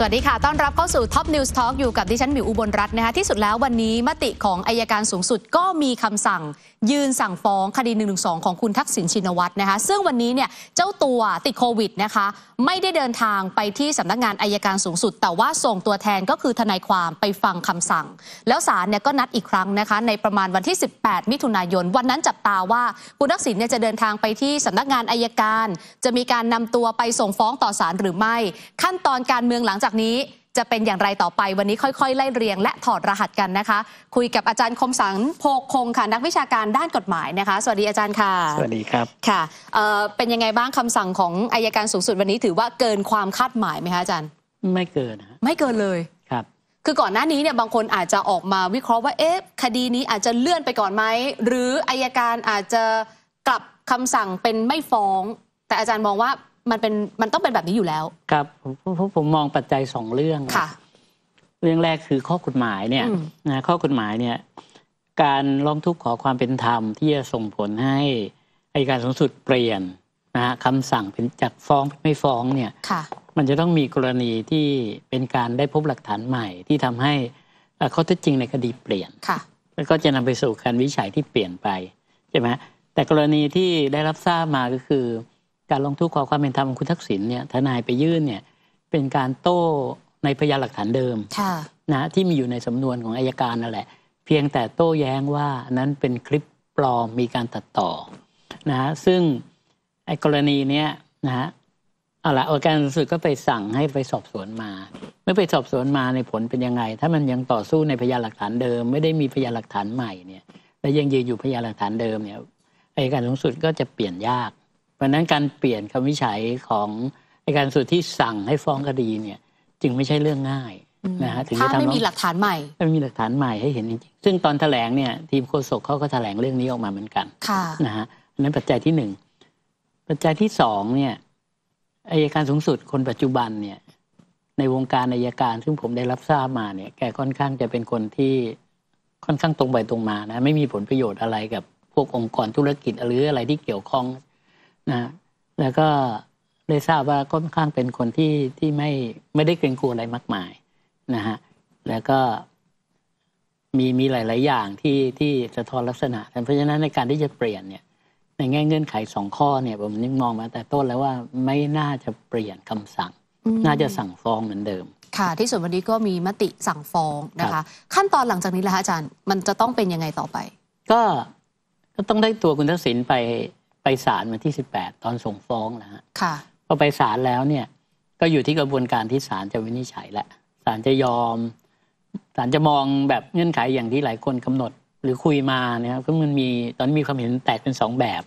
สวัสดีค่ะ ต้อนรับเข้าสู่ท็อปนิวส์ทอล์กอยู่กับดิฉันมิว อุบลรัตน์นะคะ ที่สุดแล้ววันนี้มติของอายการสูงสุดก็มีคำสั่ง ยืนสั่งฟ้องคดี1นึของคุณทักษิณชินวัตรนะคะ ซึ่งวันนี้เนี่ยเจ้าตัวติดโควิดนะคะไม่ได้เดินทางไปที่สำนักงานอายการสูงสุด แต่ว่าส่งตัวแทนก็คือทนายความไปฟังคำสั่ง แล้วศาลเนี่ยก็นัดอีกครั้งนะคะในประมาณวันที่ 18 มิถุนายนวันนั้นจับตาว่าคุณทักษิณเนี่ยจะเดินทางไปที่สำนักงานอายการ จะมีการนำตัวไปส่งฟ้องต่อศาลหรือไม่ขั้นตอนการเมืองหลังจากจากนี้จะเป็นอย่างไรต่อไปวันนี้ค่อยๆไล่เรียง และถอดรหัสกันนะคะ คุยกับอาจารย์คมสังโพคงค่ะนักวิชาการด้านกฎหมายนะคะ สวัสดีอาจารย์ค่ะ สวัสดีครับค่ะเเป็นยังไงบ้างคำสั่งของอายการสูงสุดวันนี้ถือว่าเกินความคาดหมายไหมคะอาจารย์ไม่เกินไม่เกินเลยครับคือก่อนหน้านี้เนี่ยบางคนอาจจะออกมาวิเคราะห์ว่าเอ๊ะคดีนี้อาจจะเลื่อนไปก่อนไหมหรืออายการอาจจะกลับคำสั่งเป็นไม่ฟ้อง แต่อาจารย์มองว่ามันเป็นมันต้องเป็นแบบนี้อยู่แล้ว ครับผมผมผมมองปัจจัยสองเรื่องค่ะ เรื่องแรกคือข้อกฎหมายเนี่ยนะข้อกฎหมายเนี่ย การร้องทุกข์ขอความเป็นธรรมที่จะส่งผลให้อายการสูงสุดเปลี่ยนนะฮะคำสั่งเป็นจากฟ้องไม่ฟ้องเนี่ยค่ะ มันจะต้องมีกรณีที่เป็นการได้พบหลักฐานใหม่ที่ทำให้ข้อเท็จจริงในคดีเปลี่ยนค่ะแล้วก็จะนำไปสู่การวิจัยที่เปลี่ยนไปใช่ไหมแต่กรณีที่ได้รับทราบมาก็คือการลงทุกขอความเป็นธรรมของคุณทักษิณเนี่ยทนายไปยื่นเนี่ย เป็นการโต้ในพยานหลักฐานเดิมนะที่มีอยู่ในสำนวนของอายการนั่นแหละ เพียงแต่โต้แย้งว่านั้นเป็นคลิปปลอมมีการตัดต่อ นะฮะซึ่งไอ้กรณีเนี้ยนะฮะเอาละองค์การสุดก็ไปสั่งให้ไปสอบสวนมาเมื่อไปสอบสวนมาในผลเป็นยังไง ถ้ามันยังต่อสู้ในพยานหลักฐานเดิม ไม่ได้มีพยานหลักฐานใหม่เนี่ยและยังยืนอยู่พยานหลักฐานเดิมเนี่ยอายการสูงสุดก็จะเปลี่ยนยากเพราะนั้นการเปลี่ยนคำวิจัยของในการสุดที่สั่งให้ฟ้องคดีเนี่ยจึงไม่ใช่เรื่องง่ายนะฮะถึงจะทำไม่มีหลักฐานใหม่ไม่ มีหลักฐานใหม่ให้เห็นจริงซึ่งตอนแถลงเนี่ยทีมโฆษกเขาก็แถลงเรื่องนี้ออกมาเหมือนกันนะฮะอันนั้นปัจจัยที่หนึ่งปัจจัยที่สองเนี่ยอายการสูงสุดคนปัจจุบันเนี่ยในวงการอายการซึ่งผมได้รับทราบมาเนี่ยแกค่อนข้างจะเป็นคนที่ค่อนข้างตรงไปตรงมานะไม่มีผลประโยชน์อะไรกับพวกองค์กรธุรกิจหรืออะไรที่เกี่ยวข้องนะแล้วก็ได้ทราบว่าค่อนข้างเป็นคนที่ที่ไม่ไม่ได้เกรงกลัวอะไรมากมายนะฮะแล้วก็มีมีหลาย ๆอย่างที่ที่สะท้อนลักษณะเพราะฉะนั้นในการที่จะเปลี่ยนเนี่ยในแง่เงื่อนไขสองข้อเนี่ยผมนึกมองมาแต่ต้นแล้วว่าไม่น่าจะเปลี่ยนคำสั่ง น่าจะสั่งฟ้องเหมือนเดิมค่ะที่สุดวันนี้ก็มีมติสั่งฟ้องนะคะขั้นตอนหลังจากนี้ละอาจารย์มันจะต้องเป็นยังไงต่อไป ก็ก็ต้องได้ตัวคุณทักษิณไปไปศาลวันที่ 18 ตอนส่งฟ้องนะฮะ ค่ะพอไปศาลแล้วเนี่ยก็อยู่ที่กระบวนการที่ศาลจะวินิจฉัยแหละ ศาลจะยอม ศาลจะมองแบบเงื่อนไขอย่างที่หลายคนกำหนด หรือคุยมานะครับก็มันมีตอนนี้มีความเห็นแตกเป็นสองแบบ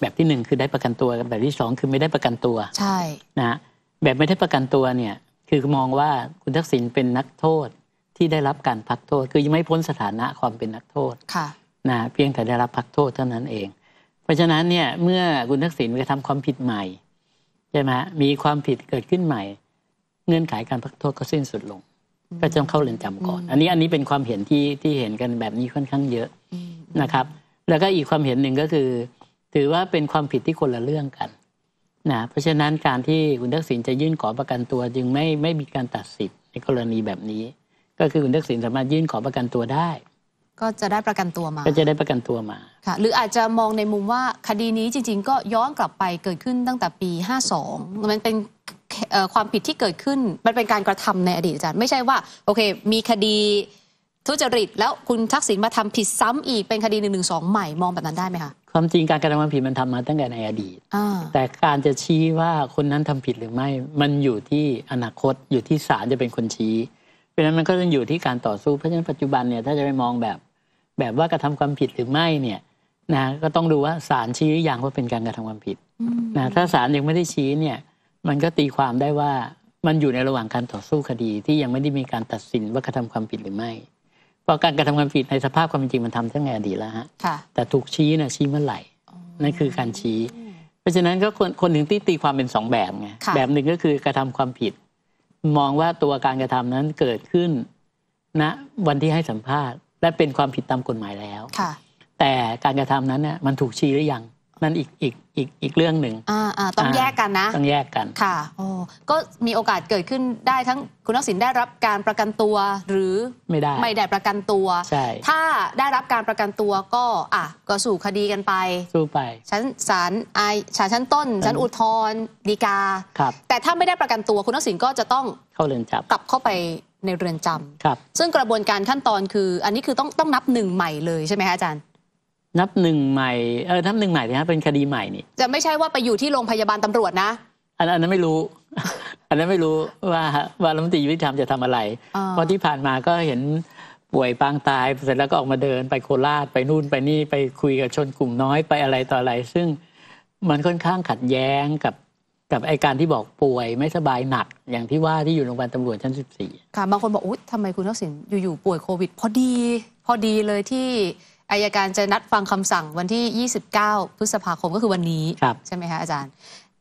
แบบที่หนึ่งคือได้ประกันตัวแบบที่สองคือไม่ได้ประกันตัว ใช่นะแบบไม่ได้ประกันตัวเนี่ยคือมองว่าคุณทักษิณเป็นนักโทษที่ได้รับการพักโทษ คือยังไม่พ้นสถานะความเป็นนักโทษ ค่ะ นะเพียงแต่ได้รับพักโทษเท่านั้นเองเพราะฉะนั้นเนี่ยเมื่อคุณทักษิณกระทำความผิดใหม่ใช่ไหมมีความผิดเกิดขึ้นใหม่ เงื่อนไขการพักโทษก็สิ้นสุดลง ก็จะเข้าเรือนจำก่อน อันนี้อันนี้เป็นความเห็นที่ที่เห็นกันแบบนี้ค่อนข้างเยอะนะครับ แล้วก็อีกความเห็นหนึ่งก็คือ ถือว่าเป็นความผิดที่คนละเรื่องกันนะเพราะฉะนั้นการที่คุณทักษิณจะยื่นขอประกันตัว จึงไม่ไม่มีการตัดสิทธิ์ในกรณีแบบนี้ ก็คือคุณทักษิณสามารถยื่นขอประกันตัวได้ก็จะได้ประกันตัวมา ก็จะได้ประกันตัวมา ค่ะ หรืออาจจะมองในมุมว่าคดีนี้จริงๆ ก็ย้อนกลับไปเกิดขึ้นตั้งแต่ปี 52 มันเป็นความผิดที่เกิดขึ้น มันเป็นการกระทำในอดีตอาจารย์ ไม่ใช่ว่า โอเค มีคดีทุจริตแล้วคุณทักษิณมาทำผิดซ้ำอีกเป็นคดีหนึ่งหนึ่งสองใหม่ มองแบบนั้นได้ไหมคะ ความจริงการกระทำความผิดมันทำมาตั้งแต่ในอดีตแต่การจะชี้ว่าคนนั้นทำผิดหรือไม่ มันอยู่ที่อนาคต อยู่ที่ศาลจะเป็นคนชี้ะฉะนั้นมันก็ต้องอยู่ที่การต่อสู้ เพราะฉะนั้นปัจจุบันเนี่ย ถ้าจะไปมองแบบแบบว่ากระทำความผิดหรือไม่เนี่ยนะก็ต้องดูว่าศาลชี้หรือยังว่าเป็นการกระทำความผิดนะถ้าศาลยังไม่ได้ชี้เนี่ยมันก็ตีความได้ว่ามันอยู่ในระหว่างการต่อสู้คดีที่ยังไม่ได้มีการตัดสินว่ากระทำความผิดหรือไม่เพราะการกระทำความผิดในสภาพความจริงมันทำตั้งแต่อดีตแล้วฮะแต่ถูกชี้นะชี้เมื่อไหร่นั่นคือการชี้ เพราะฉะนั้นก็คนคนหนึ่งที่ตีความเป็นสองแบบไงแบบหนึ่งก็คือกระทำความผิดมองว่าตัวการกระทำนั้นเกิดขึ้นณนะวันที่ให้สัมภาษณ์ และเป็นความผิดตามกฎหมายแล้วแต่การกระทำนั้นเนี่ยมันถูกชี้หรือยังนั่นอีกอีกอีกอีกเรื่องหนึ่งต้องแยกกันนะต้องแยกกันค่ะโอ้ก็มีโอกาสเกิดขึ้นได้ทั้งคุณทักษิณได้รับการประกันตัว หรือไม่ได้ ไม่ได้ประกันตัวใช่ถ้าได้รับการประกันตัวก็อ่ะก็สู่คดีกันไป สู้ไป ชั้นศาลไอายชั้นต้นชั้นอุทธรฎีกาครับแต่ถ้าไม่ได้ประกันตัวคุณทักษิณก็จะต้องเข้าเรือนจำกลับเข้าไปในเรือนจำครับ ซึ่งกระบวนการขั้นตอนคือ อันนี้คือต้องต้องนับหนึ่งใหม่เลยใช่ไหมคะอาจารย์นับหนึ่งใหม่เออนับหนึ่งใหม่นะเป็นคดีใหม่นี่จะไม่ใช่ว่าไปอยู่ที่โรงพยาบาลตำรวจนะ อันนั้นไม่รู้ อันนั้นไม่รู้ว่าว่ารัฐมนตรียุติธรรมจะทำอะไรเพราะที่ผ่านมาก็เห็นป่วยปางตาย เสร็จแล้วก็ออกมาเดินไปโคราชไปนู่นไปนี่ไปคุยกับชนกลุ่มน้อยไปอะไรต่ออะไร ซึ่งมันค่อนข้างขัดแย้งกับกับไอการที่บอกป่วยไม่สบายหนัก อย่างที่ว่าที่อยู่โรงพยาบาลตำรวจชั้น14ค่ะบางคนบอกอุ๊ยทำไมคุณทักษิณอยู่ๆป่วยโควิด พอดี พอดีเลยที่อายการจะนัดฟังคำสั่งวันที่ 29 พฤษภาคมก็คือวันนี้ ใช่ไหมคะอาจารย์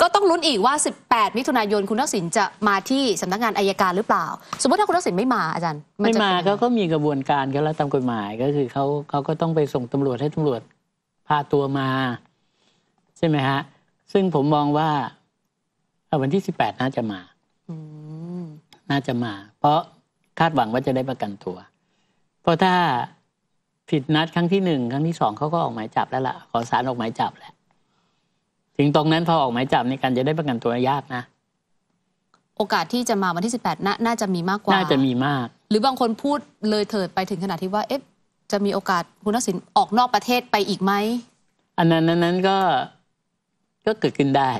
ก็ต้องลุ้นอีกว่า 18 มิถุนายนคุณทักษิณจะมาที่สำนักงานอายการหรือเปล่า สมมติถ้าคุณทักษิณไม่มาอาจารย์ ไม่มาเขาก็มีกระบวนการเขาแล้วตามกฎหมาย ก็คือเขาเขาก็ต้องไปส่งตำรวจให้ตำรวจ พาตัวมา ใช่ไหมฮะ ซึ่งผมมองว่าวันที่ 18 น่าจะมาน่าจะมา เพราะคาดหวังว่าจะได้ประกันตัว เพราะถ้าผิดนัดครั้งที่หนึ่งครั้งที่สองเขาก็ออกหมายจับแล้วล่ะขอสารออกหมายจับแหละถึงตรงนั้นพอออกหมายจับในการจะได้ประกันตัวยากนะ โอกาสที่จะมาวันที่สิบแปดน่าจะมีมากกว่า น่าจะมีมาก หรือบางคนพูดเลยเถิดไปถึงขนาดที่ว่าเอ๊ะจะมีโอกาสคุณทักษิณออกนอกประเทศไปอีกไหมอันนั้นนั้นก็ก็เกิดขึ้นได้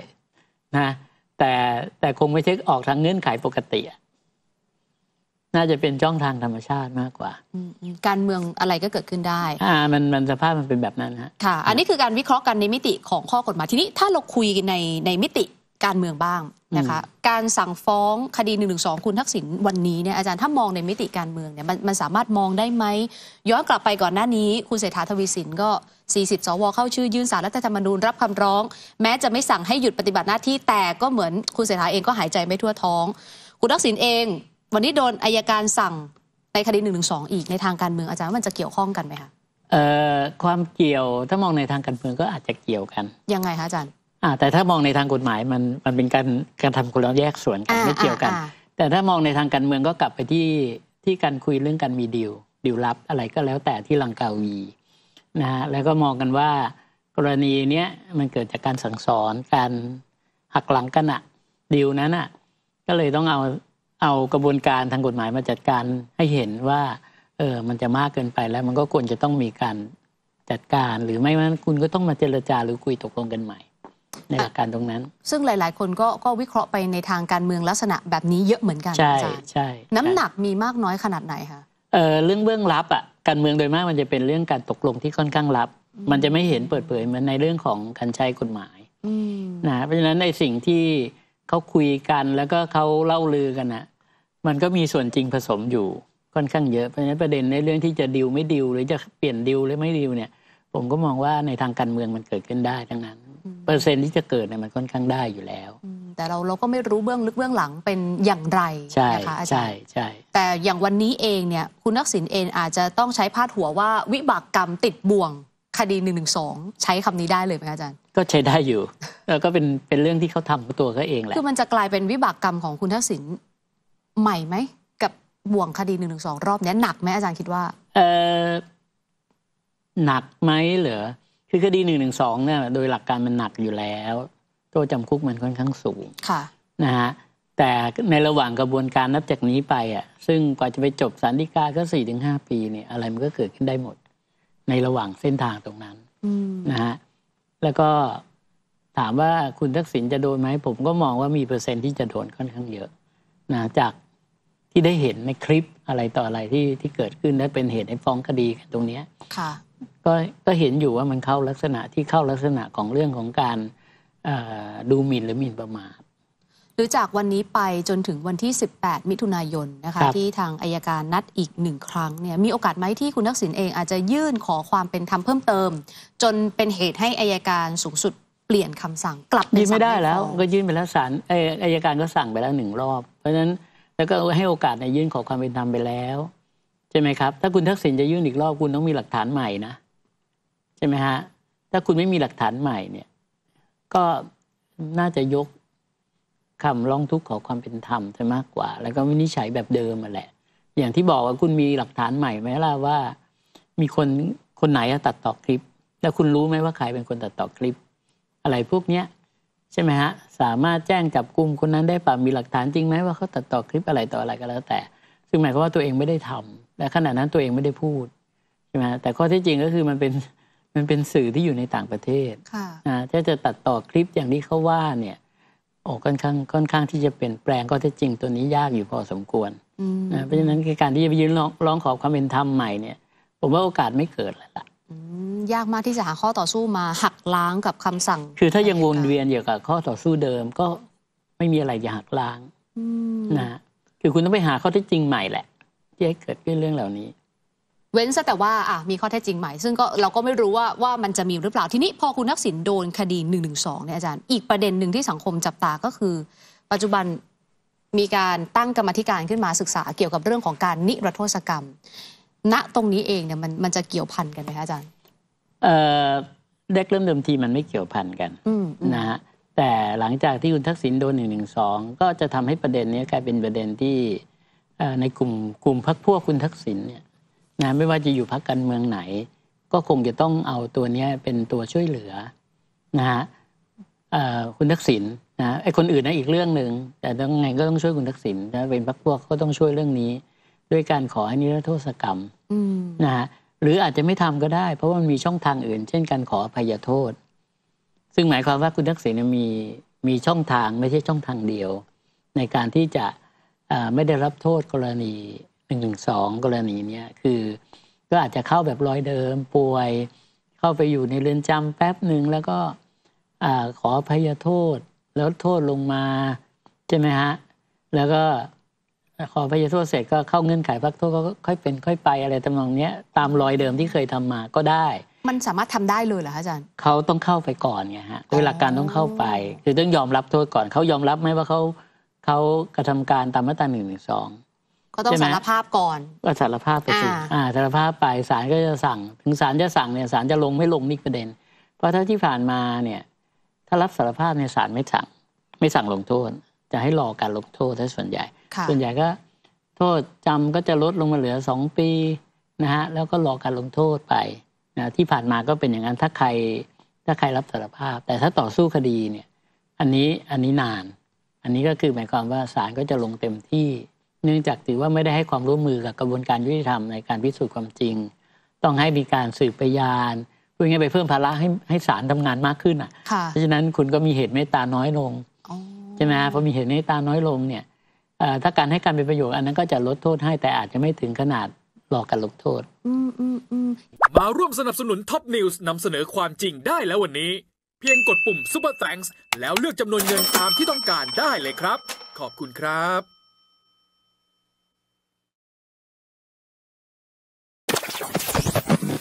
นะแต่แต่คงไม่ใช่ออกทางเงื่อนไขปกติอะน่าจะเป็นช่องทางธรรมชาติมากกว่า การเมืองอะไรก็เกิดขึ้นได้อ่ามันมันสภาพมันเป็นแบบนั้นฮะค่ะ อันนี้คือการวิเคราะห์กันในมิติของข้อกฎหมายทีนี้ถ้าเราคุยในในมิติการเมืองบ้างนะคะ การสั่งฟ้องคดี1นึคุณทักษิณวันนี้เนี่ยอาจารย์ถ้ามองในมิติการเมืองเนี่ยมันมันสามารถมองได้ไหมย้อนกลับไปก่อนหน้านี้ คุณเศรษฐาทวีสินก็ 40 สวเข้าชื่อยื่นสารรัฐธรรมนูญ รับคำร้อง แม้จะไม่สั่งให้หยุดปฏิบัติหน้าที่แต่ก็เหมือนคุณเศรษฐาเองก็หายใจไม่ทั่วท้อง คุณทักษิณเองวันนี้โดนอายการสั่งในคดีหนึ่งหนึ่งสองอีกในทางการเมืองอาจารย์ว่ามันจะเกี่ยวข้องกันไหมคะเออ่ความเกี่ยวถ้ามองในทางการเมืองก็อาจจะเกี่ยวกันยังไงคะอาจารย์อ่าแต่ถ้ามองในทางกฎหมายมันมันเป็นการการทำคนละแยกส่วนกันไม่เกี่ยวกัน แต่ถ้ามองในทางการเมืองก็กลับไปที่ที่การคุยเรื่องการมีดิวดิวลับอะไรก็แล้วแต่ที่ลังกาวีนะฮะแล้วก็มองกันว่า กรณีเนี้ยมันเกิดจากการสั่งสอนการหักหลังกันอะดิวนั้นอะก็เลยต้องเอาเอากระบวนการทางกฎหมายมาจัดการให้เห็นว่า เออมันจะมากเกินไปแล้วมันก็ควรจะต้องมีการจัดการ หรือไม่นั้นคุณก็ต้องมาเจรจาหรือคุยตกลงกันใหม่ในหลักการตรงนั้น ซึ่งหลาย ๆ คนก็ก็วิเคราะห์ไปในทางการเมืองลักษณะแบบนี้เยอะเหมือนกันใช่ใช่น้ำหนักมีมากน้อยขนาดไหนคะเออเรื่องเบื้องลับอ่ะ การเมืองโดยมาก มันจะเป็นเรื่องการตกลงที่ค่อนข้างลับ มันจะไม่เห็นเปิดเผยเหมือนในเรื่องของการใช้กฎหมายนะ เพราะฉะนั้นในสิ่งที่เขาคุยกันแล้วก็เขาเล่าลือกันนะมันก็มีส่วนจริงผสมอยู่ค่อนข้างเยอะ เพราะฉะนั้นประเด็นในเรื่องที่จะดิวไม่ดิวหรือจะเปลี่ยนดิวหรือไม่ดิวเนี่ยผมก็มองว่าในทางการเมืองมันเกิดขึ้นได้ทั้งนั้นเปอร์เซ็นต์ที่จะเกิดเนี่ยมันค่อนข้างได้อยู่แล้ว แต่เราเราก็ไม่รู้เบื้องลึกเบื้องหลังเป็นอย่างไรนะคะอาจารย์ใช่แต่อย่างวันนี้เองเนี่ยคุณนักสินเองอาจจะต้องใช้พาดหัวว่า วิบากกรรมติดบ่วงคดีหนึ่่งงงหนึสอใช้คำนี้ได้เลยไหมอาจารย์ ก็ใช้ได้อยู่แล้วก็เป็นเป็นเรื่องที่เขาทำตัวเขาเองแหละ คือมันจะกลายเป็นวิบากกรรมของคุณทักษิณใหม่ไหม กับบ่วงคดีหนึ่่งงงหนึสอรอบนี้หนักไหมอาจารย์คิดว่า เออหนักไหมเหรอ คือคดีหนึ่่งงงหนึสอเนี่ยโดยหลักการมันหนักอยู่แล้วโทษจำคุกมันค่อนข้างสูง ค่ะ นะฮะแต่ในระหว่างกระบวนการนับจากนี้ไปอ่ะซึ่งกว่าจะไปจบสารดีกาก็สี่ถึงห้าปีเนี่ยอะไรมันก็เกิดขึ้นได้หมดในระหว่างเส้นทางตรงนั้นนะฮะแล้วก็ถามว่าคุณทักษิณจะโดนไหมผมก็มองว่ามีเปอร์เซ็นต์ที่จะโดนค่อนข้างเยอะนะจากที่ได้เห็นในคลิปอะไรต่ออะไรที่ที่เกิดขึ้นและเป็นเหตุให้ฟ้องคดีกันตรงนี้ก็ก็เห็นอยู่ว่ามันเข้าลักษณะที่เข้าลักษณะของเรื่องของการดูหมิ่นหรือหมิ่นประมาทหรือจากวันนี้ไปจนถึงวันที่ 18 มิถุนายนนะคะที่ทางอายการนัดอีกหนึ่งครั้งเนี่ยมีโอกาสไหมที่คุณทักษิณเองอาจจะยื่นขอความเป็นธรรมเพิ่มเติม จนเป็นเหตุให้อายการสูงสุดเปลี่ยนคำสั่ง กลับยื่นไม่ได้แล้ว ก็ยื่นไปแล้วศาลอายการก็สั่งไปแล้วหนึ่งรอบเพราะฉะนั้นแล้วก็ให้โอกาสในยื่นขอความเป็นธรรมไปแล้ว ใช่ไหมครับ ถ้าคุณทักษิณจะยื่นอีกรอบคุณต้องมีหลักฐานใหม่นะใช่ไหมฮะถ้าคุณไม่มีหลักฐานใหม่เนี่ยก็น่าจะยกคำร้องทุกข์ขอความเป็นธรรมจะมากกว่า แล้วก็วินิจฉัยแบบเดิมมาแหละ อย่างที่บอกว่าคุณมีหลักฐานใหม่ไหมล่ะว่า มีคนคนไหนตัดต่อคลิป แล้วคุณรู้ไหมว่า ใครเป็นคนตัดต่อคลิป อะไรพวกเนี้ยใช่ไหมฮะ สามารถแจ้งจับกลุ่มคนนั้นได้ป่ามีหลักฐานจริงไหมว่าเขาตัดต่อคลิปอะไรต่ออะไรก็แล้วแต่ ซึ่งหมายความว่าตัวเองไม่ได้ทำ และขณะนั้นตัวเองไม่ได้พูดใช่ไหมแต่ข้อที่จริงก็คือมันเป็นมันเป็นสื่อที่อยู่ในต่างประเทศนะถ้าจะตัดต่อคลิปอย่างที่เขาว่าเนี่ยโอ้ค่อนข้างค่อนข้างที่จะเปลี่ยนแปลงก็จทจจริงตัวนี้ยากอยู่พอสมควรนะเพราะฉะนั้นการที่จะไปยืนร้องขอความเป็นธรรมใหม่เนี่ย ผมว่าโอกาสไม่เกิดแล้วล่ะยากมากที่จะหาข้อต่อสู้มาหักล้างกับคำสั่ง คือถ้ายังวนเวียนอยู่กับข้อต่อสู้เดิมก็ไม่มีอะไรจะหักล้างนะคือคุณต้องไปหาข้อที่จริงใหม่แหละ ที่ให้เกิดขึ้นเรื่องเหล่านี้เว้นซะแต่ว่าอ่ะมีข้อแท้จริงใหม่ ซึ่งก็เราก็ไม่รู้ว่าว่ามันจะมีหรือเปล่าทีนี้พอคุณทักษิณโดนคดี1นึเนี่ยอาจารย์ อีกประเด็นหนึ่งที่สังคมจับตาก็คือ ปัจจุบันมีการตั้งกรรมธิการขึ้นมาศึกษาเกี่ยวกับเรื่องของการนิรโทษกรรม ณตรงนี้เองเนี่ยมันมันจะเกี่ยวพันกันไหมคะอาจารย์เด็แรกเริ่มเดิมทีมันไม่เกี่ยวพันกันนะฮะแต่หลังจากที่คุณทักษิณโดนหนึ่งหนึ่งสองก็จะทำให้ประเด็นนี้กลายเป็นประเด็นที่ในกลุ่มกลุ่มพักพวกคุณทักษิณเนี่ยนะไม่ว่าจะอยู่พักการเมืองไหน ก็คงจะต้องเอาตัวนี้เป็นตัวช่วยเหลือนะฮะคุณทักษิณนะไอ้คนอื่นนะอีกเรื่องหนึ่งแต่ต้องไงก็ต้องช่วยคุณทักษิณนะเป็นพักพวกก็ต้องช่วยเรื่องนี้ ด้วยการขอให้นิรโทษกรรมนะฮะหรืออาจจะไม่ทำก็ได้ เพราะว่ามันมีช่องทางอื่น เช่น การขอพยโทษ ซึ่งหมายความว่าคุณทักษิณมีมีช่องทางไม่ใช่ช่องทางเดียว ในการที่จะไม่ได้รับโทษกรณีหนึ่งหนึ่งสองกรณีเนี้ย คือก็อาจจะเข้าแบบรอยเดิมป่วย เข้าไปอยู่ในเรือนจำแป๊บหนึ่งแล้วก็ขอพยโทษแล้วโทษลงมาใช่ไหมฮะ แล้วก็ ขอพยโทษเสร็จ ก็เข้าเงื่อนไขพักโทษก็ค่อยเป็น ค่อยไปอะไรตำนองเนี้ยตามรอยเดิมที่เคยทำมาก็ได้ มันสามารถทำได้เลยเหรอคะอาจารย์เขาต้องเข้าไปก่อนไงฮะโดยหลักการต้องเข้าไป คือต้องยอมรับโทษก่อนเขายอมรับไหมว่าเขาเขากระทำการตามมาตราหนึ่งหนึ่งสองก็ต้องสารภาพก่อนก็สารภาพไปสิอ่าสารภาพไปศาลก็จะสั่ง ถึงศาลจะสั่งเนี่ยศาลจะลงไม่ลงนี่ประเด็น เพราะถ้าที่ผ่านมาเนี่ยถ้ารับสารภาพเนี่ยศาลไม่สั่ง ไม่สั่งลงโทษ จะให้รอการลงโทษถ้าส่วนใหญ่ส่วนใหญ่ก็โทษจำก็จะลดลงมาเหลือสองปีนะฮะแล้วก็รอการลงโทษไปนะที่ผ่านมาก็เป็นอย่างนั้นถ้าใครถ้าใครรับสารภาพ แต่ถ้าต่อสู้คดีเนี่ยอันนี้อันนี้นาน อันนี้ก็คือหมายความว่าศาลก็จะลงเต็มที่เนื่องจากถือว่าไม่ได้ให้ความร่วมมือกับกระบวนการยุติธรรมในการพิสูจน์ความจริง ต้องให้มีการสืบพยานเพื่อ่งไปเพิ่มภาระให้ให้ศาลทำงานมากขึ้นอ่ะ เพราะฉะนั้นคุณก็มีเหตุเมตตาน้อยลงใช่ไหมพอมีเหตุเมตตาน้อยลงเนี่ยถ้าการให้การเป็นประโยชน์อันนั้นก็จะลดโทษให้แต่อาจจะไม่ถึงขนาดหลอกกันลงโทษมาร่วมสนับสนุนท็อปนิวส์นำเสนอความจริงได้แล้ววันนี้ เพียงกดปุ่ม Super Thanks แล้วเลือกจำนวนเงินตามที่ต้องการได้เลยครับ ขอบคุณครับ Thank you.